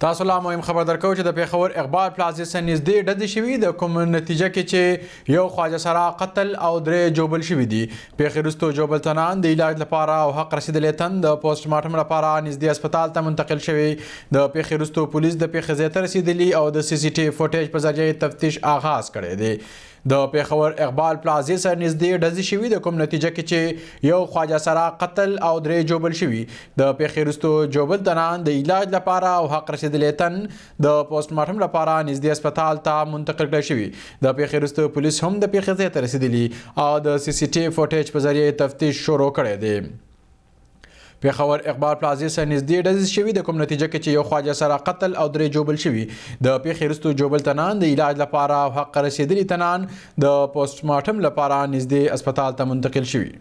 تاسو لا مهم خبر درکو چې د پیښور اخبار پلازې سنځدې ډډې شوې د کوم نتیجه کې چې یو خواجه سره قتل او درې جوبل شوې دي پیښورستو جوبل تنان د علاج لپاره او حق رسیدلې تن د پوسټ مارټم لپاره نږدې هسپتال ته منتقل شوې د پیښورستو پولیس د پیښې ته رسیدلې او د سی سی ټي فوټیج په ذریعه تفتیش آغاز کړی دی د پیښور اقبال پلازې سره نږدې ډزې شوې د کوم نتیجه کې چې یو خواجه سره قتل او درې جوبل شوي د پیښې وروستو جوبل تنان د علاج لپاره او حق رسیدلی تن د پوسټ مارټم لپاره نږدې هسپتال ته منتقل کړل شوي د پیښې وروستو پولیس هم د پیښې ځای ته رسیدلي او د سی سی ټي فوټیج په ذریعه تفتیش شروع کړی دی پیښور اقبال پلازې سره نږدې ډز شوی د کوم نتیجه کې چې یو خواجه سره قتل او درې جوبل شوی د پیښې رستو جوبل تنان د علاج لپاره او حق رسیدلی تنان د پوسټ مارټم لپاره نږدې هسپتال ته منتقل شوی